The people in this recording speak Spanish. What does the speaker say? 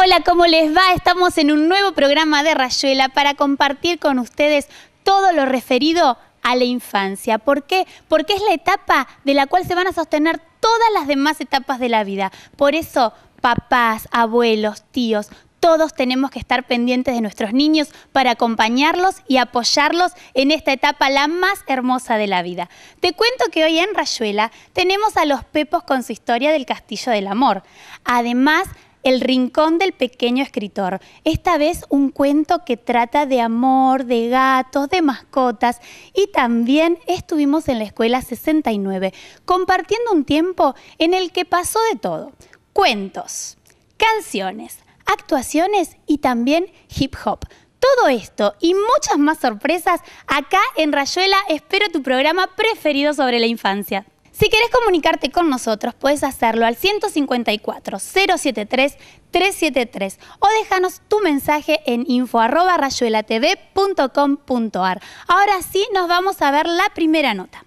Hola, ¿cómo les va? Estamos en un nuevo programa de Rayuela para compartir con ustedes todo lo referido a la infancia. ¿Por qué? Porque es la etapa de la cual se van a sostener todas las demás etapas de la vida. Por eso, papás, abuelos, tíos, todos tenemos que estar pendientes de nuestros niños para acompañarlos y apoyarlos en esta etapa la más hermosa de la vida. Te cuento que hoy en Rayuela tenemos a los Pepos con su historia del Castillo del Amor. Además, el Rincón del Pequeño Escritor. Esta vez un cuento que trata de amor, de gatos, de mascotas y también estuvimos en la Escuela 69 compartiendo un tiempo en el que pasó de todo. Cuentos, canciones, actuaciones y también hip hop. Todo esto y muchas más sorpresas acá en Rayuela espero tu programa preferido sobre la infancia. Si querés comunicarte con nosotros, puedes hacerlo al 154-073-373 o déjanos tu mensaje en info.rayuelatv.com.ar. Ahora sí, nos vamos a ver la primera nota.